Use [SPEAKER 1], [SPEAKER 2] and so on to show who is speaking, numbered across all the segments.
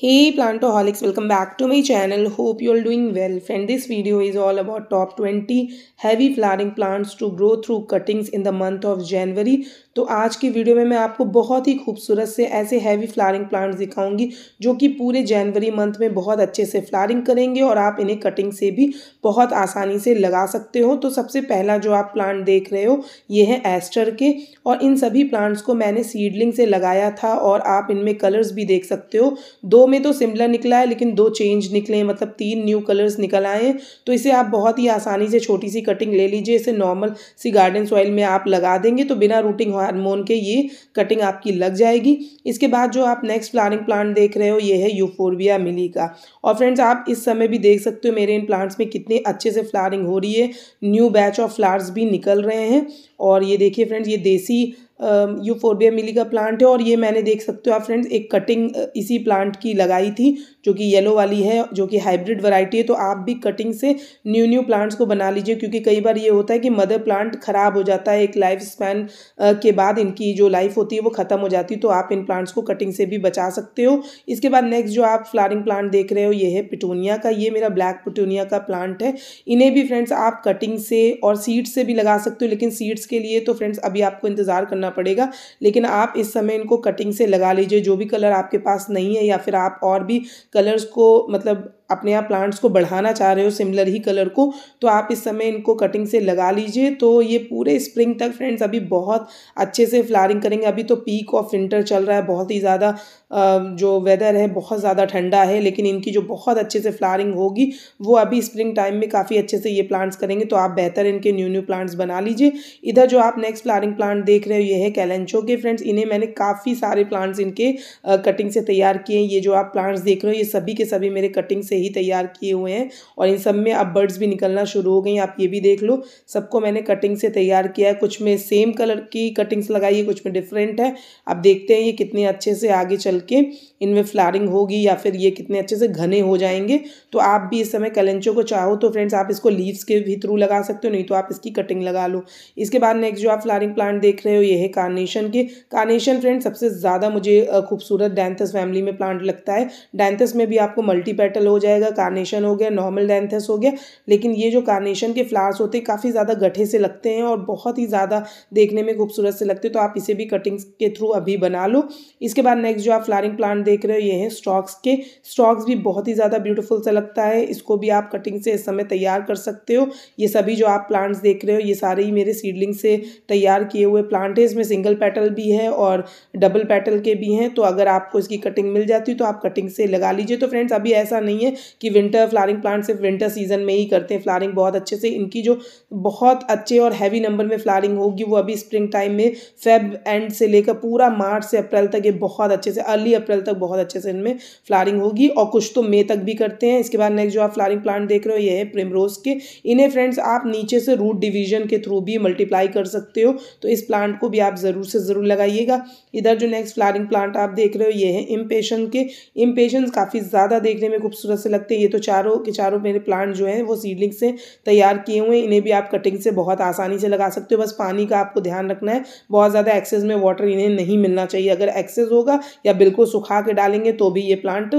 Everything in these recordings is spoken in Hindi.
[SPEAKER 1] Hey Plantoholics, welcome back to my channel. Hope you're doing well. Friend, this video is all about top 20 heavy flowering plants to grow through cuttings in the month of January. तो आज की वीडियो में मैं आपको बहुत ही खूबसूरत से ऐसे हैवी फ्लारिंग प्लांट्स दिखाऊंगी जो कि पूरे जनवरी मंथ में बहुत अच्छे से फ्लारिंग करेंगे और आप इन्हें कटिंग से भी बहुत आसानी से लगा सकते हो तो सबसे पहला जो आप प्लांट देख रहे हो ये है एस्टर के और इन सभी प्लांट्स को मैंने सीडलिंग से लगाया था और आप इनमें कलर्स भी देख सकते हो दो में तो सिमिलर निकला है लेकिन दो चेंज निकले मतलब तीन न्यू कलर्स निकल आए हैं तो इसे आप बहुत ही आसानी से छोटी सी कटिंग ले लीजिए इसे नॉर्मल सी गार्डन सॉइल में आप लगा देंगे तो बिना रूटिंग हार्मोन के ये कटिंग आपकी लग जाएगी इसके बाद जो आप नेक्स्ट फ्लारिंग प्लांट देख रहे हो ये है यूफोरबिया मिली का और फ्रेंड्स आप इस समय भी देख सकते हो मेरे इन प्लांट्स में कितने अच्छे से फ्लारिंग हो रही है न्यू बैच ऑफ फ्लावर्स भी निकल रहे हैं और ये देखिए फ्रेंड्स ये देसी यूफोरबिया मिली का प्लांट है और ये मैंने देख सकते हो आप फ्रेंड्स एक कटिंग इसी प्लांट की लगाई थी जो कि येलो वाली है जो कि हाइब्रिड वैरायटी है तो आप भी कटिंग से न्यू न्यू प्लांट्स को बना लीजिए क्योंकि कई बार ये होता है कि मदर प्लांट ख़राब हो जाता है एक लाइफ स्पैन के बाद इनकी जो लाइफ होती है वो ख़त्म हो जाती है तो आप इन प्लांट्स को कटिंग से भी बचा सकते हो इसके बाद नेक्स्ट जो आप फ्लारिंग प्लांट देख रहे हो ये है पिटूनिया का ये मेरा ब्लैक पिटूनिया का प्लांट है इन्हें भी फ्रेंड्स आप कटिंग से और सीड्स से भी लगा सकते हो लेकिन सीड्स के लिए तो फ्रेंड्स अभी आपको इंतज़ार करना करना पड़ेगा लेकिन आप इस समय इनको कटिंग से लगा लीजिए जो भी कलर आपके पास नहीं है या फिर आप और भी कलर्स को मतलब अपने आप प्लांट्स को बढ़ाना चाह रहे हो सिमिलर ही कलर को तो आप इस समय इनको कटिंग से लगा लीजिए तो ये पूरे स्प्रिंग तक फ्रेंड्स अभी बहुत अच्छे से फ्लारिंग करेंगे अभी तो पीक ऑफ विंटर चल रहा है बहुत ही ज़्यादा जो वेदर है बहुत ज़्यादा ठंडा है लेकिन इनकी जो बहुत अच्छे से फ्लारिंग होगी वो अभी स्प्रिंग टाइम में काफ़ी अच्छे से ये प्लांट्स करेंगे तो आप बेहतर इनके न्यू न्यू प्लांट्स बना लीजिए इधर जो आप नेक्स्ट फ्लारिंग प्लांट देख रहे हो ये है कैलेंचो के फ्रेंड्स इन्हें मैंने काफ़ी सारे प्लांट्स इनके कटिंग से तैयार किए ये जो आप प्लांट्स देख रहे हो ये सभी के सभी मेरे कटिंग से ही तैयार किए हुए हैं और इन सब में अब बर्ड्स भी निकलना शुरू हो गई आप ये भी देख लो सबको मैंने कटिंग से तैयार किया है कुछ में सेम कलर की कटिंग्स लगाई है कुछ में डिफरेंट है आप देखते हैं ये कितने अच्छे से आगे चल के इनमें फ्लारिंग होगी या फिर ये कितने अच्छे से घने हो जाएंगे तो आप भी इस समय कलेंचों को चाहो तो फ्रेंड्स आप इसको लीव्स के भी थ्रू लगा सकते हो नहीं तो आप इसकी कटिंग लगा लो इसके बाद नेक्स्ट जो आप फ्लारिंग प्लांट देख रहे हो ये है कार्नेशन के कार्नेशन फ्रेंड सबसे ज़्यादा मुझे खूबसूरत डैंथस फैमिली में प्लांट लगता है डैंथस में भी आपको मल्टीपेटल हो जाए जाएगा कार्नेशन हो गया नॉर्मल डेंथस हो गया लेकिन ये जो कार्नेशन के फ्लावर्स होते हैं काफ़ी ज़्यादा गठे से लगते हैं और बहुत ही ज़्यादा देखने में खूबसूरत से लगते हैं तो आप इसे भी कटिंग्स के थ्रू अभी बना लो इसके बाद नेक्स्ट जो आप फ्लारिंग प्लांट देख रहे हो ये हैं स्टॉक्स के स्टॉक्स भी बहुत ही ज़्यादा ब्यूटीफुल से लगता है इसको भी आप कटिंग से इस समय तैयार कर सकते हो ये सभी जो आप प्लांट्स देख रहे हो ये सारे ही मेरे सीडलिंग से तैयार किए हुए प्लांट है इसमें सिंगल पेटल भी है और डबल पेटल के भी हैं तो अगर आपको इसकी कटिंग मिल जाती तो आप कटिंग से लगा लीजिए तो फ्रेंड्स अभी ऐसा नहीं है कि विंटर फ्लारिंग प्लांट सिर्फ विंटर सीजन में ही करते हैं फ्लारिंग बहुत अच्छे से इनकी जो बहुत अच्छे और हैवी नंबर में फ्लारिंग होगी वो अभी स्प्रिंग टाइम में फेब एंड से लेकर पूरा मार्च से अप्रैल तक ये बहुत अच्छे से अर्ली अप्रैल तक बहुत अच्छे से इनमें फ्लारिंग होगी और कुछ तो मे तक भी करते हैं इसके बाद नेक्स्ट जो आप फ्लारिंग प्लांट देख रहे हो ये है प्रिमरोज के इन्हें फ्रेंड्स आप नीचे से रूट डिवीजन के थ्रू भी मल्टीप्लाई कर सकते हो तो इस प्लांट को भी आप ज़रूर से ज़रूर लगाइएगा इधर जो नेक्स्ट फ्लारिंग प्लांट आप देख रहे हो ये है इम्पेशन के इम्पेशन काफ़ी ज़्यादा देखने में खूबसूरत से लगते हैं ये तो चारों के चारों मेरे प्लांट जो हैं वो सीडलिंग से तैयार किए हुए हैं इन्हें भी आप कटिंग से बहुत आसानी से लगा सकते हो बस पानी का आपको ध्यान रखना है बहुत ज़्यादा एक्सेस में वाटर इन्हें नहीं मिलना चाहिए अगर एक्सेस होगा या बिल्कुल सुखा के डालेंगे तो भी ये प्लांट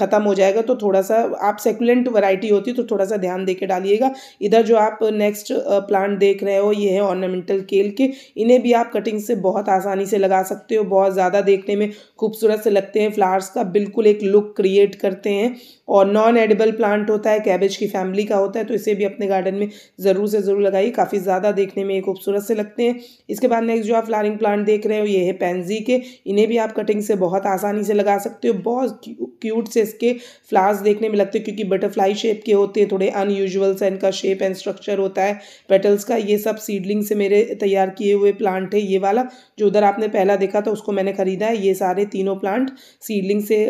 [SPEAKER 1] ख़त्म हो जाएगा तो थोड़ा सा आप सेकुलेंट वैरायटी होती है तो थोड़ा सा ध्यान दे के डालिएगा इधर जो आप नेक्स्ट प्लांट देख रहे हो ये है ऑर्नामेंटल केल के इन्हें भी आप कटिंग से बहुत आसानी से लगा सकते हो बहुत ज़्यादा देखने में खूबसूरत से लगते हैं फ्लावर्स का बिल्कुल एक लुक क्रिएट करते हैं और नॉन एडिबल प्लांट होता है कैबेज की फैमिली का होता है तो इसे भी अपने गार्डन में ज़रूर से ज़रूर लगाइए काफ़ी ज़्यादा देखने में खूबसूरत से लगते हैं इसके बाद नेक्स्ट जो आप फ्लारिंग प्लांट देख रहे हो ये है पेंजी के इन्हें भी आप कटिंग से बहुत आसानी से लगा सकते हो बहुत क्यूट से इसके फ्लावर्स देखने में लगते हैं क्योंकि बटरफ्लाई शेप के होते हैं थोड़े अनयूजल सा इनका शेप एंड स्ट्रक्चर होता है पेटल्स का ये सब सीडलिंग से मेरे तैयार किए हुए प्लांट है ये वाला जो उधर आपने पहला देखा था उसको मैंने ख़रीदा है ये सारे तीनों प्लांट सीडलिंग से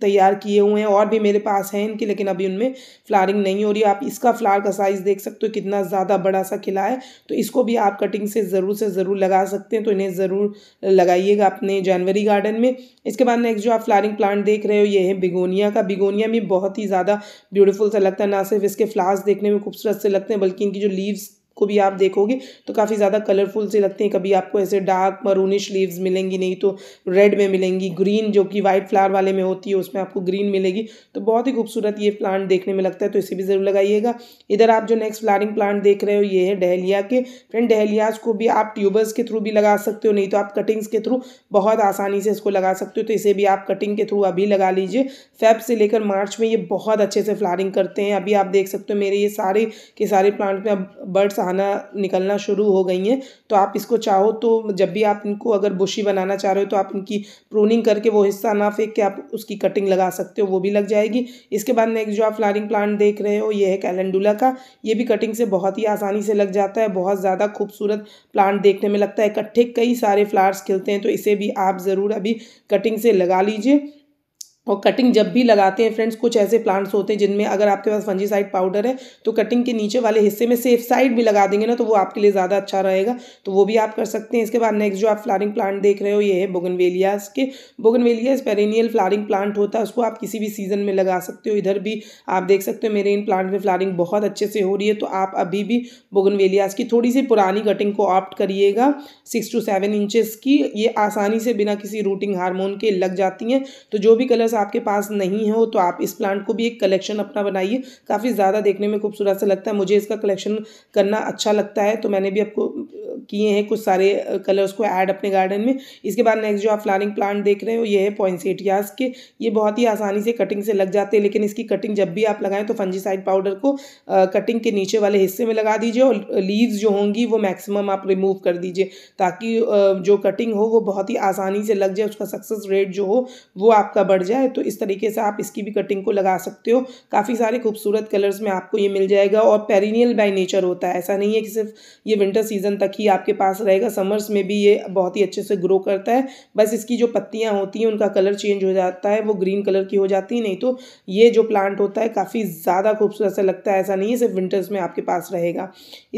[SPEAKER 1] तैयार किए हुए हैं और भी मेरे पास हैं इनके लेकिन अभी उनमें फ्लारिंग नहीं हो रही आप इसका फ्लार का साइज़ देख सकते हो कितना ज़्यादा बड़ा सा खिला है तो इसको भी आप कटिंग से ज़रूर से ज़रूर लगा सकते हैं तो इन्हें ज़रूर लगाइएगा अपने जनवरी गार्डन में इसके बाद नेक्स्ट जो आप फ्लारिंग प्लांट देख रहे हो ये है बिगोनिया का बिगोनिया भी बहुत ही ज़्यादा ब्यूटीफुल सा लगता है ना सिर्फ इसके फ्लार्स देखने में खूबसूरत से लगते हैं बल्कि इनकी जो लीव्स को भी आप देखोगे तो काफ़ी ज़्यादा कलरफुल से लगते हैं कभी आपको ऐसे डार्क मरूनिश लीव्स मिलेंगी नहीं तो रेड में मिलेंगी ग्रीन जो कि वाइट फ्लावर वाले में होती है उसमें आपको ग्रीन मिलेगी तो बहुत ही खूबसूरत ये प्लांट देखने में लगता है तो इसे भी ज़रूर लगाइएगा इधर आप जो नेक्स्ट फ्लारिंग प्लांट देख रहे हो ये है डहलिया के फ्रेंड डहलियाज को भी आप ट्यूबर्स के थ्रू भी लगा सकते हो नहीं तो आप कटिंग्स के थ्रू बहुत आसानी से इसको लगा सकते हो तो इसे भी आप कटिंग के थ्रू अभी लगा लीजिए फेब से लेकर मार्च में ये बहुत अच्छे से फ्लारिंग करते हैं अभी आप देख सकते हो मेरे ये सारे के सारे प्लांट में अब बर्ड्स आना निकलना शुरू हो गई हैं तो आप इसको चाहो तो जब भी आप इनको अगर बुशी बनाना चाह रहे हो तो आप इनकी प्रूनिंग करके वो हिस्सा ना फेंक के आप उसकी कटिंग लगा सकते हो वो भी लग जाएगी इसके बाद नेक्स्ट जो आप फ्लारिंग प्लांट देख रहे हो ये है कैलेंडुला का ये भी कटिंग से बहुत ही आसानी से लग जाता है बहुत ज़्यादा खूबसूरत प्लांट देखने में लगता है इकट्ठे कई सारे फ्लावर्स खिलते हैं तो इसे भी आप ज़रूर अभी कटिंग से लगा लीजिए और कटिंग जब भी लगाते हैं फ्रेंड्स कुछ ऐसे प्लांट्स होते हैं जिनमें अगर आपके पास फंजीसाइड पाउडर है तो कटिंग के नीचे वाले हिस्से में सेफ साइड भी लगा देंगे ना तो वो आपके लिए ज़्यादा अच्छा रहेगा तो वो भी आप कर सकते हैं इसके बाद नेक्स्ट जो आप फ्लारिंग प्लांट देख रहे हो ये है बोगनवेलियास के बोगनवेलियास पेरेनियल फ्लारिंग प्लांट होता है उसको आप किसी भी सीज़न में लगा सकते हो इधर भी आप देख सकते हो मेरे इन प्लांट में फ्लारिंग बहुत अच्छे से हो रही है तो आप अभी भी बोगनवेलियास की थोड़ी सी पुरानी कटिंग को ऑप्ट करिएगा सिक्स टू सेवन इंचज़ की ये आसानी से बिना किसी रूटिंग हारमोन के लग जाती हैं तो जो भी कलर कलर्स आपके पास नहीं हो तो आप इस प्लांट को भी एक कलेक्शन अपना बनाइए काफ़ी ज़्यादा देखने में खूबसूरत सा लगता है मुझे इसका कलेक्शन करना अच्छा लगता है तो मैंने भी आपको किए हैं कुछ सारे कलर्स को ऐड अपने गार्डन में इसके बाद नेक्स्ट जो आप फ्लारिंग प्लांट देख रहे हो ये है पॉइंसेटियाज के ये बहुत ही आसानी से कटिंग से लग जाते हैं लेकिन इसकी कटिंग जब भी आप लगाएं तो फंजीसाइड पाउडर को आ, कटिंग के नीचे वाले हिस्से में लगा दीजिए और लीव्स जो होंगी वो मैक्सिमम आप रिमूव कर दीजिए ताकि जो कटिंग हो वो बहुत ही आसानी से लग जाए उसका सक्सेस रेट जो हो वो आपका बढ़ जाए है तो इस तरीके से आप इसकी भी कटिंग को लगा सकते हो काफ़ी सारे खूबसूरत कलर्स में आपको ये मिल जाएगा और पेरिनियल बाई नेचर होता है ऐसा नहीं है कि सिर्फ ये विंटर सीजन तक ही आपके पास रहेगा समर्स में भी ये बहुत ही अच्छे से ग्रो करता है बस इसकी जो पत्तियाँ होती हैं उनका कलर चेंज हो जाता है वो ग्रीन कलर की हो जाती है नहीं तो ये जो प्लांट होता है काफ़ी ज़्यादा खूबसूरत सा लगता है ऐसा नहीं है सिर्फ विंटर्स में आपके पास रहेगा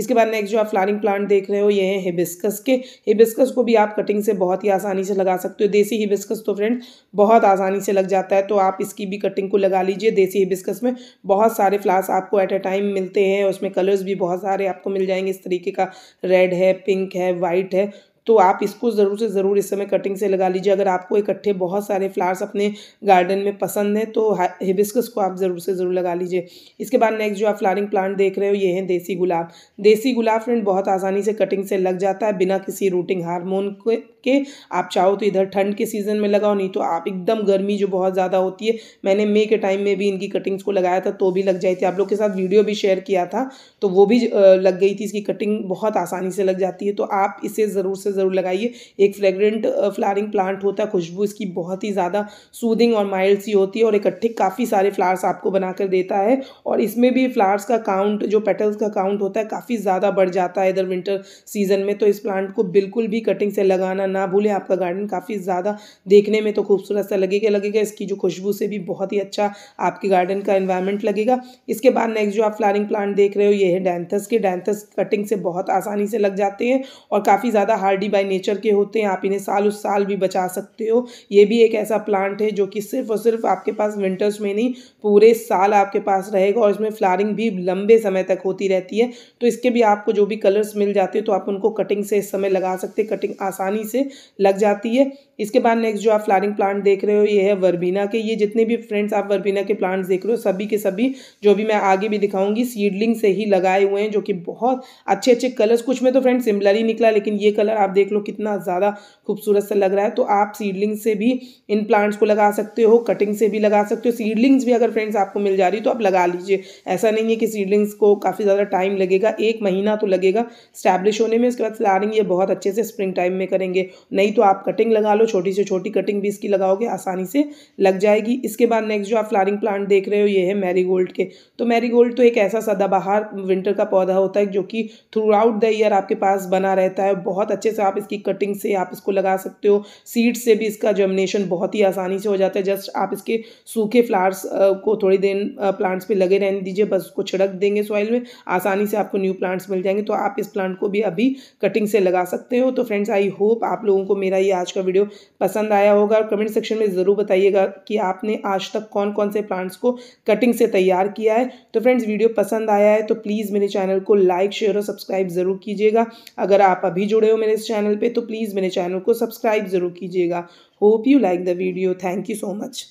[SPEAKER 1] इसके बाद नेक्स्ट जो आप फ्लारिंग प्लांट देख रहे हो ये है हिबिस्कस के हिबिस्कस को भी आप कटिंग से बहुत ही आसानी से लगा सकते हो देसी हिबिस्कस तो फ्रेंड बहुत आसानी से लग जाता है तो आप इसकी भी कटिंग को लगा लीजिए देसी हिबिस्कस में बहुत सारे फ्लावर्स आपको एट अ टाइम मिलते हैं उसमें कलर्स भी बहुत सारे आपको मिल जाएंगे इस तरीके का रेड है पिंक है वाइट है तो आप इसको ज़रूर से ज़रूर इस समय कटिंग से लगा लीजिए अगर आपको इकट्ठे बहुत सारे फ्लावर्स अपने गार्डन में पसंद हैं तो हिबिस्कस को आप ज़रूर से ज़रूर लगा लीजिए इसके बाद नेक्स्ट जो आप फ्लारिंग प्लांट देख रहे हो ये हैं देसी गुलाब देसी गुलाब फ्रेंड बहुत आसानी से कटिंग से लग जाता है बिना किसी रूटिंग हारमोन के के आप चाहो तो इधर ठंड के सीज़न में लगाओ नहीं तो आप एकदम गर्मी जो बहुत ज़्यादा होती है मैंने मे के टाइम में भी इनकी कटिंग्स को लगाया था तो भी लग जाती थी आप लोग के साथ वीडियो भी शेयर किया था तो वो भी लग गई थी इसकी कटिंग बहुत आसानी से लग जाती है तो आप इसे ज़रूर से ज़रूर लगाइए एक फ्रेगरेंट फ्लारिंग प्लांट होता है खुशबू इसकी बहुत ही ज़्यादा सूदिंग और माइल्ड सी होती है और इकट्ठे काफ़ी सारे फ्लावर्स आपको बनाकर देता है और इसमें भी फ्लावर्स का काउंट जो पेटल्स का काउंट होता है काफ़ी ज़्यादा बढ़ जाता है इधर विंटर सीजन में तो इस प्लांट को बिल्कुल भी कटिंग से लगाना ना भूलें आपका गार्डन काफ़ी ज़्यादा देखने में तो खूबसूरत सा लगेगा लगेगा इसकी जो खुशबू से भी बहुत ही अच्छा आपके गार्डन का इन्वायरमेंट लगेगा इसके बाद नेक्स्ट जो आप फ्लारिंग प्लांट देख रहे हो ये है डैंथस के डैंथस कटिंग से बहुत आसानी से लग जाते हैं और काफ़ी ज़्यादा हार्डी बाई नेचर के होते हैं आप इन्हें साल उस साल भी बचा सकते हो ये भी एक ऐसा प्लांट है जो कि सिर्फ और सिर्फ आपके पास विंटर्स में नहीं पूरे साल आपके पास रहेगा और इसमें फ्लारिंग भी लंबे समय तक होती रहती है तो इसके भी आपको जो भी कलर्स मिल जाते हैं तो आप उनको कटिंग से इस समय लगा सकते हैं कटिंग आसानी से लग जाती है इसके बाद नेक्स्ट जो आप फ्लारिंग प्लांट देख रहे हो ये है वर्बीना के ये जितने भी फ्रेंड्स आप वर्बीना के प्लांट्स देख रहे हो सभी के सभी जो भी मैं आगे भी दिखाऊंगी सीडलिंग से ही लगाए हुए हैं जो कि बहुत अच्छे अच्छे कलर्स कुछ में तो फ्रेंड्स सिमिलर ही निकला लेकिन ये कलर आप देख लो कितना ज़्यादा खूबसूरत सा लग रहा है तो आप सीडलिंग से भी इन प्लांट्स को लगा सकते हो कटिंग से भी लगा सकते हो सीडलिंग्स भी अगर फ्रेंड्स आपको मिल जा रही तो आप लगा लीजिए ऐसा नहीं है कि सीडलिंग्स को काफ़ी ज़्यादा टाइम लगेगा एक महीना तो लगेगा स्टैब्लिश होने में उसके बाद फ्लारिंग ये बहुत अच्छे से स्प्रिंग टाइम में करेंगे नहीं तो आप कटिंग लगा लो छोटी से छोटी कटिंग भी इसकी लगाओगे आसानी से लग जाएगी इसके बाद नेक्स्ट जो आप फ्लारिंग प्लांट देख रहे हो ये है मैरीगोल्ड के तो मैरीगोल्ड तो एक ऐसा सदाबहार विंटर का पौधा होता है जो कि थ्रू आउट द ईयर आपके पास बना रहता है बहुत अच्छे से आप इसकी कटिंग से आप इसको लगा सकते हो सीड से भी इसका जर्मिनेशन बहुत ही आसानी से हो जाता है जस्ट आप इसके सूखे फ्लावर्स को थोड़ी देर प्लांट्स पे लगे रहने दीजिए बस उसको छिड़क देंगे सॉइल में आसानी से आपको न्यू प्लांट्स मिल जाएंगे तो आप इस प्लांट को भी अभी कटिंग से लगा सकते हो तो फ्रेंड्स आई होप आप आप लोगों को मेरा ये आज का वीडियो पसंद आया होगा और कमेंट सेक्शन में ज़रूर बताइएगा कि आपने आज तक कौन कौन से प्लांट्स को कटिंग से तैयार किया है तो फ्रेंड्स वीडियो पसंद आया है तो प्लीज़ मेरे चैनल को लाइक शेयर और सब्सक्राइब ज़रूर कीजिएगा अगर आप अभी जुड़े हो मेरे इस चैनल पर तो प्लीज़ मेरे चैनल को सब्सक्राइब ज़रूर कीजिएगा hope you like the video thank you so much